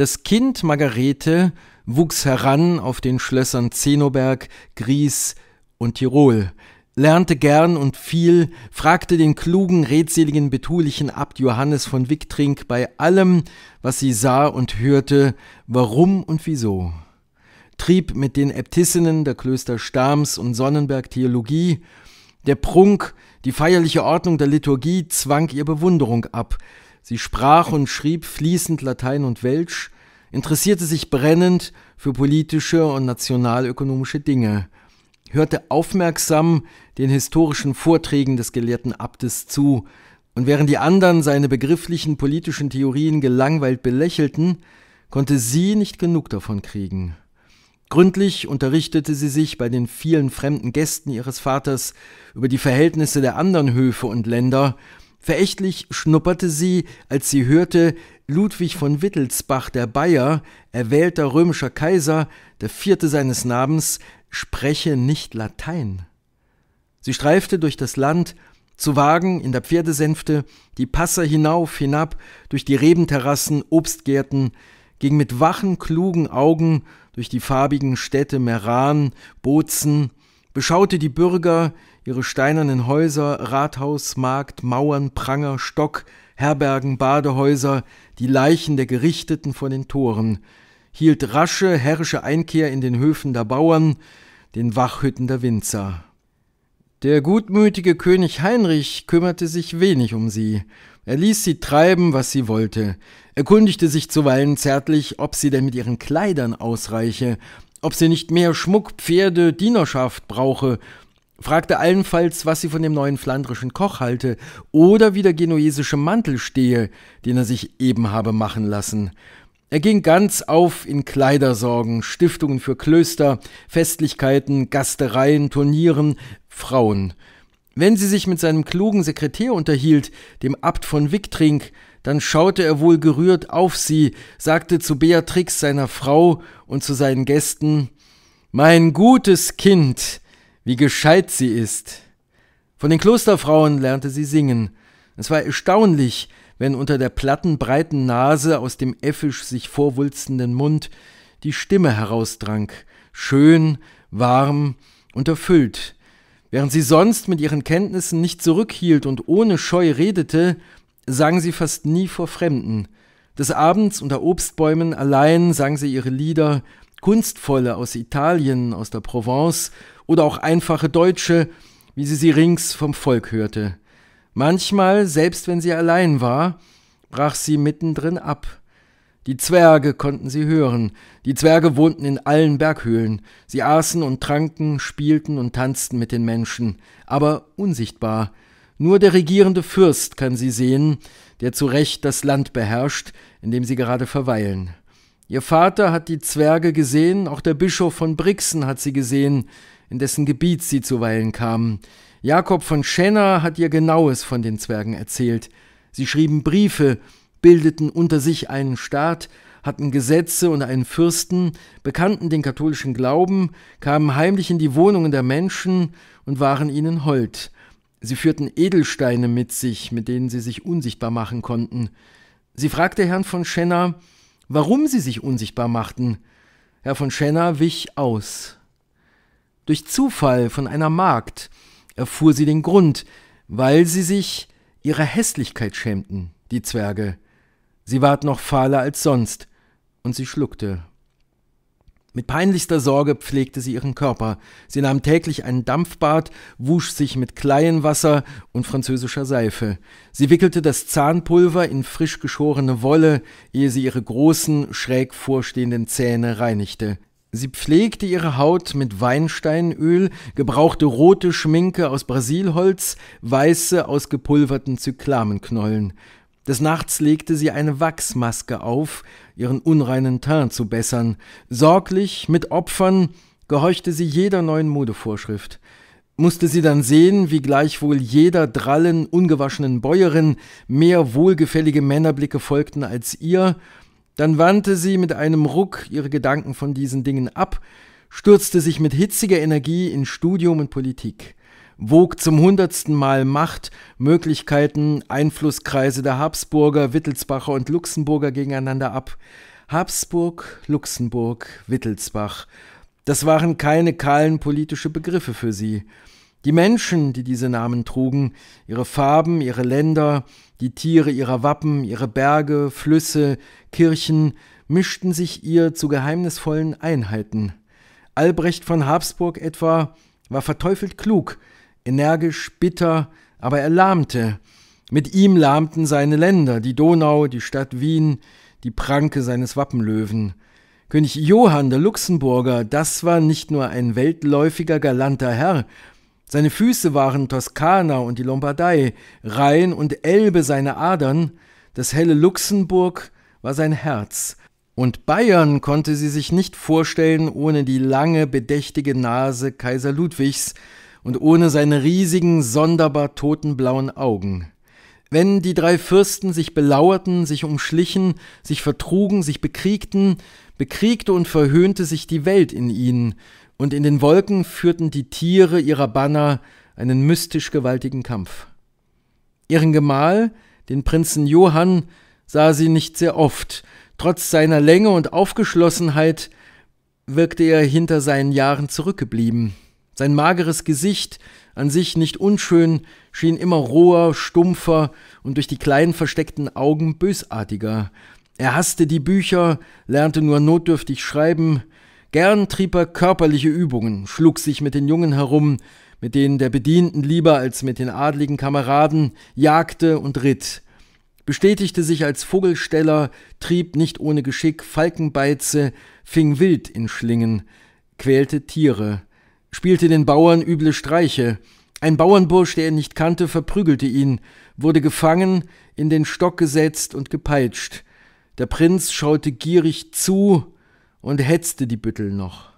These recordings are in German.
Das Kind Margarete wuchs heran auf den Schlössern Zenoberg, Gries und Tirol, lernte gern und viel, fragte den klugen, redseligen, betulichen Abt Johannes von Wicktring bei allem, was sie sah und hörte, warum und wieso, trieb mit den Äbtissinnen der Klöster Stams und Sonnenberg Theologie, der Prunk, die feierliche Ordnung der Liturgie zwang ihr Bewunderung ab, Sie sprach und schrieb fließend Latein und Welsch, interessierte sich brennend für politische und nationalökonomische Dinge, hörte aufmerksam den historischen Vorträgen des gelehrten Abtes zu, und während die anderen seine begrifflichen politischen Theorien gelangweilt belächelten, konnte sie nicht genug davon kriegen. Gründlich unterrichtete sie sich bei den vielen fremden Gästen ihres Vaters über die Verhältnisse der anderen Höfe und Länder, Verächtlich schnupperte sie, als sie hörte, Ludwig von Wittelsbach, der Bayer, erwählter römischer Kaiser, der vierte seines Namens, spreche nicht Latein. Sie streifte durch das Land, zu Wagen in der Pferdesänfte, die Passer hinauf, hinab, durch die Rebenterrassen, Obstgärten, ging mit wachen, klugen Augen durch die farbigen Städte Meran, Bozen, beschaute die Bürger, ihre steinernen Häuser, Rathaus, Markt, Mauern, Pranger, Stock, Herbergen, Badehäuser, die Leichen der Gerichteten vor den Toren, hielt rasche, herrische Einkehr in den Höfen der Bauern, den Wachhütten der Winzer. Der gutmütige König Heinrich kümmerte sich wenig um sie. Er ließ sie treiben, was sie wollte, erkundigte sich zuweilen zärtlich, ob sie denn mit ihren Kleidern ausreiche, ob sie nicht mehr Schmuck, Pferde, Dienerschaft brauche, fragte allenfalls, was sie von dem neuen flandrischen Koch halte oder wie der genuesische Mantel stehe, den er sich eben habe machen lassen. Er ging ganz auf in Kleidersorgen, Stiftungen für Klöster, Festlichkeiten, Gastereien, Turnieren, Frauen. Wenn sie sich mit seinem klugen Sekretär unterhielt, dem Abt von Wicktring, dann schaute er wohl gerührt auf sie, sagte zu Beatrix, seiner Frau, und zu seinen Gästen Mein gutes Kind, wie gescheit sie ist. Von den Klosterfrauen lernte sie singen. Es war erstaunlich, wenn unter der platten, breiten Nase aus dem effisch sich vorwulstenden Mund die Stimme herausdrang, schön, warm und erfüllt. Während sie sonst mit ihren Kenntnissen nicht zurückhielt und ohne Scheu redete, sang sie fast nie vor Fremden. Des Abends unter Obstbäumen allein sang sie ihre Lieder, kunstvolle aus Italien, aus der Provence oder auch einfache Deutsche, wie sie sie rings vom Volk hörte. Manchmal, selbst wenn sie allein war, brach sie mittendrin ab. Die Zwerge konnten sie hören. Die Zwerge wohnten in allen Berghöhlen. Sie aßen und tranken, spielten und tanzten mit den Menschen, aber unsichtbar. Nur der regierende Fürst kann sie sehen, der zu Recht das Land beherrscht, in dem sie gerade verweilen. Ihr Vater hat die Zwerge gesehen, auch der Bischof von Brixen hat sie gesehen, in dessen Gebiet sie zuweilen kamen. Jakob von Schenner hat ihr genaues von den Zwergen erzählt. Sie schrieben Briefe, bildeten unter sich einen Staat, hatten Gesetze und einen Fürsten, bekannten den katholischen Glauben, kamen heimlich in die Wohnungen der Menschen und waren ihnen hold. Sie führten Edelsteine mit sich, mit denen sie sich unsichtbar machen konnten. Sie fragte Herrn von Schenner, warum sie sich unsichtbar machten. Herr von Schenner wich aus. Durch Zufall von einer Magd erfuhr sie den Grund, weil sie sich ihrer Hässlichkeit schämten, die Zwerge. Sie ward noch fahler als sonst, und sie schluckte mit peinlichster Sorge pflegte sie ihren Körper. Sie nahm täglich einen Dampfbad, wusch sich mit Kleienwasser und französischer Seife. Sie wickelte das Zahnpulver in frisch geschorene Wolle, ehe sie ihre großen, schräg vorstehenden Zähne reinigte. Sie pflegte ihre Haut mit Weinsteinöl, gebrauchte rote Schminke aus Brasilholz, weiße aus gepulverten Zyklamenknollen. Des Nachts legte sie eine Wachsmaske auf, ihren unreinen Teint zu bessern. Sorglich, mit Opfern, gehorchte sie jeder neuen Modevorschrift. Musste sie dann sehen, wie gleichwohl jeder drallen, ungewaschenen Bäuerin mehr wohlgefällige Männerblicke folgten als ihr, dann wandte sie mit einem Ruck ihre Gedanken von diesen Dingen ab, stürzte sich mit hitziger Energie in Studium und Politik wog zum hundertsten Mal Macht, Möglichkeiten, Einflusskreise der Habsburger, Wittelsbacher und Luxemburger gegeneinander ab. Habsburg, Luxemburg, Wittelsbach. Das waren keine kahlen politische Begriffe für sie. Die Menschen, die diese Namen trugen, ihre Farben, ihre Länder, die Tiere ihrer Wappen, ihre Berge, Flüsse, Kirchen, mischten sich ihr zu geheimnisvollen Einheiten. Albrecht von Habsburg etwa war verteufelt klug, energisch, bitter, aber er lahmte. Mit ihm lahmten seine Länder, die Donau, die Stadt Wien, die Pranke seines Wappenlöwen. König Johann der Luxemburger, das war nicht nur ein weltläufiger, galanter Herr, seine Füße waren Toskana und die Lombardei, Rhein und Elbe seine Adern, das helle Luxemburg war sein Herz, und Bayern konnte sie sich nicht vorstellen ohne die lange, bedächtige Nase Kaiser Ludwigs, und ohne seine riesigen, sonderbar totenblauen Augen. Wenn die drei Fürsten sich belauerten, sich umschlichen, sich vertrugen, sich bekriegten, bekriegte und verhöhnte sich die Welt in ihnen, und in den Wolken führten die Tiere ihrer Banner einen mystisch gewaltigen Kampf. Ihren Gemahl, den Prinzen Johann, sah sie nicht sehr oft, trotz seiner Länge und Aufgeschlossenheit wirkte er hinter seinen Jahren zurückgeblieben. Sein mageres Gesicht, an sich nicht unschön, schien immer roher, stumpfer und durch die kleinen versteckten Augen bösartiger. Er hasste die Bücher, lernte nur notdürftig schreiben. Gern trieb er körperliche Übungen, schlug sich mit den Jungen herum, mit denen der Bedienten lieber als mit den adligen Kameraden, jagte und ritt bestätigte sich als Vogelsteller, trieb nicht ohne Geschick Falkenbeize, fing wild in Schlingen, quälte Tiere spielte den Bauern üble Streiche. Ein Bauernbursch, der ihn nicht kannte, verprügelte ihn, wurde gefangen, in den Stock gesetzt und gepeitscht. Der Prinz schaute gierig zu und hetzte die Büttel noch.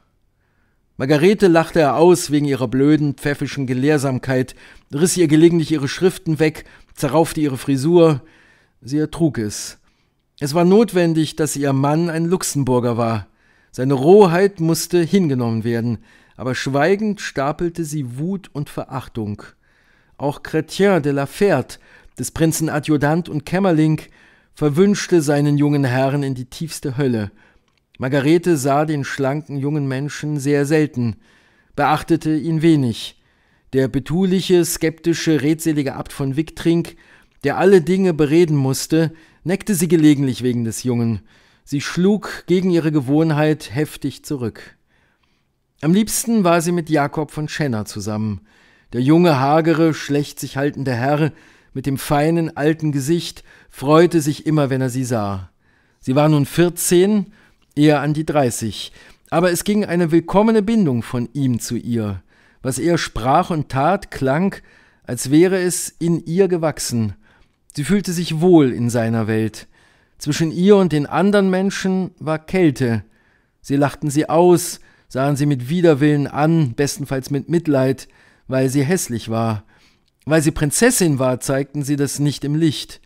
Margarete lachte er aus wegen ihrer blöden, pfäffischen Gelehrsamkeit, riss ihr gelegentlich ihre Schriften weg, zerraufte ihre Frisur. Sie ertrug es. Es war notwendig, dass ihr Mann ein Luxemburger war. Seine Rohheit musste hingenommen werden aber schweigend stapelte sie Wut und Verachtung. Auch Chrétien de la Ferte, des Prinzen Adjutant und Kämmerling, verwünschte seinen jungen Herrn in die tiefste Hölle. Margarete sah den schlanken jungen Menschen sehr selten, beachtete ihn wenig. Der betuliche, skeptische, redselige Abt von Wicktring, der alle Dinge bereden musste, neckte sie gelegentlich wegen des Jungen. Sie schlug gegen ihre Gewohnheit heftig zurück. Am liebsten war sie mit Jakob von Schenner zusammen, der junge, hagere, schlecht sich haltende Herr mit dem feinen, alten Gesicht freute sich immer, wenn er sie sah. Sie war nun 14, eher an die 30. aber es ging eine willkommene Bindung von ihm zu ihr. Was er sprach und tat, klang, als wäre es in ihr gewachsen. Sie fühlte sich wohl in seiner Welt. Zwischen ihr und den anderen Menschen war Kälte. Sie lachten sie aus, sahen sie mit Widerwillen an, bestenfalls mit Mitleid, weil sie hässlich war. Weil sie Prinzessin war, zeigten sie das nicht im Licht,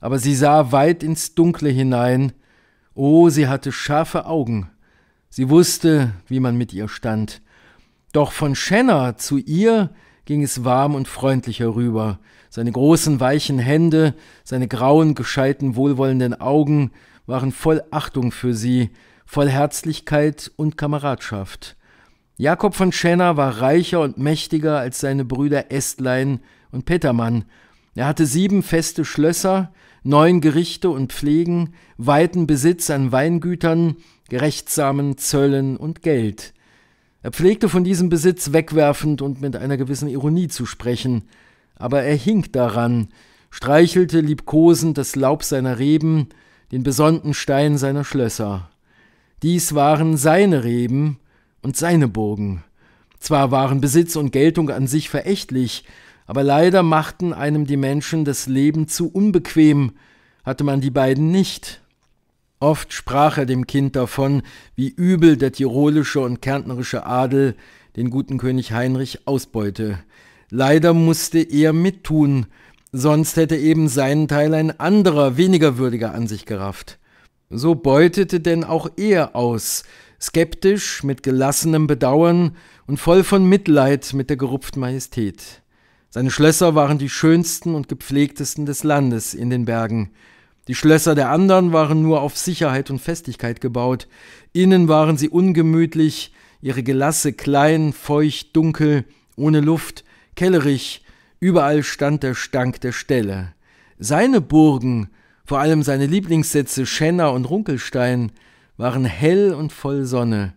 aber sie sah weit ins Dunkle hinein. Oh, sie hatte scharfe Augen. Sie wusste, wie man mit ihr stand. Doch von Schenner zu ihr ging es warm und freundlich herüber. Seine großen, weichen Hände, seine grauen, gescheiten, wohlwollenden Augen waren voll Achtung für sie, voll Herzlichkeit und Kameradschaft. Jakob von Schenner war reicher und mächtiger als seine Brüder Estlein und Petermann. Er hatte sieben feste Schlösser, neun Gerichte und Pflegen, weiten Besitz an Weingütern, gerechtsamen Zöllen und Geld. Er pflegte von diesem Besitz wegwerfend und mit einer gewissen Ironie zu sprechen, aber er hing daran, streichelte liebkosend das Laub seiner Reben, den besonnten Stein seiner Schlösser. Dies waren seine Reben und seine Burgen. Zwar waren Besitz und Geltung an sich verächtlich, aber leider machten einem die Menschen das Leben zu unbequem, hatte man die beiden nicht. Oft sprach er dem Kind davon, wie übel der tirolische und kärntnerische Adel den guten König Heinrich ausbeute. Leider musste er mittun, sonst hätte eben seinen Teil ein anderer, weniger würdiger an sich gerafft. So beutete denn auch er aus, skeptisch, mit gelassenem Bedauern und voll von Mitleid mit der gerupften Majestät. Seine Schlösser waren die schönsten und gepflegtesten des Landes in den Bergen. Die Schlösser der anderen waren nur auf Sicherheit und Festigkeit gebaut. Innen waren sie ungemütlich, ihre Gelasse klein, feucht, dunkel, ohne Luft, kellerig, überall stand der Stank der Stelle. Seine Burgen vor allem seine Lieblingssätze Schenner und Runkelstein waren hell und voll Sonne.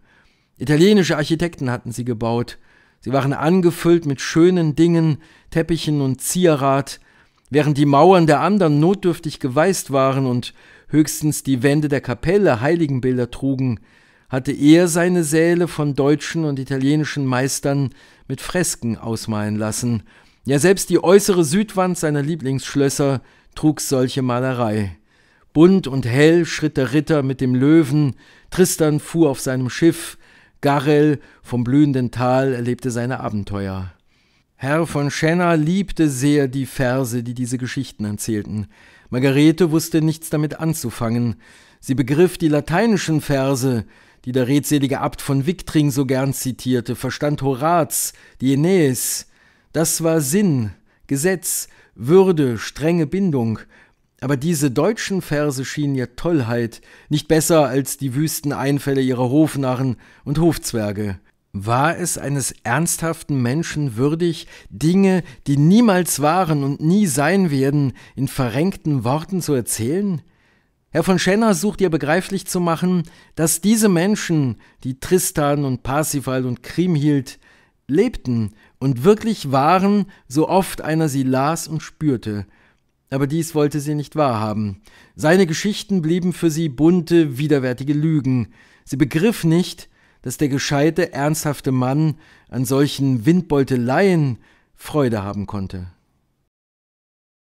Italienische Architekten hatten sie gebaut. Sie waren angefüllt mit schönen Dingen, Teppichen und Zierrat, während die Mauern der anderen notdürftig geweißt waren und höchstens die Wände der Kapelle Heiligenbilder trugen, hatte er seine Säle von deutschen und italienischen Meistern mit Fresken ausmalen lassen. Ja, selbst die äußere Südwand seiner Lieblingsschlösser trug solche Malerei. Bunt und hell schritt der Ritter mit dem Löwen, Tristan fuhr auf seinem Schiff, Garel vom blühenden Tal erlebte seine Abenteuer. Herr von Schenner liebte sehr die Verse, die diese Geschichten erzählten. Margarete wusste nichts damit anzufangen. Sie begriff die lateinischen Verse, die der redselige Abt von Victring so gern zitierte, verstand Horaz, die Aeneis. Das war Sinn, Gesetz, würde, strenge Bindung, aber diese deutschen Verse schienen ihr Tollheit nicht besser als die wüsten Einfälle ihrer Hofnarren und Hofzwerge. War es eines ernsthaften Menschen würdig, Dinge, die niemals waren und nie sein werden, in verrenkten Worten zu erzählen? Herr von Schenner sucht ihr begreiflich zu machen, dass diese Menschen, die Tristan und Parsifal und Kriemhild, lebten und wirklich waren, so oft einer sie las und spürte. Aber dies wollte sie nicht wahrhaben. Seine Geschichten blieben für sie bunte, widerwärtige Lügen. Sie begriff nicht, dass der gescheite, ernsthafte Mann an solchen Windbeuteleien Freude haben konnte.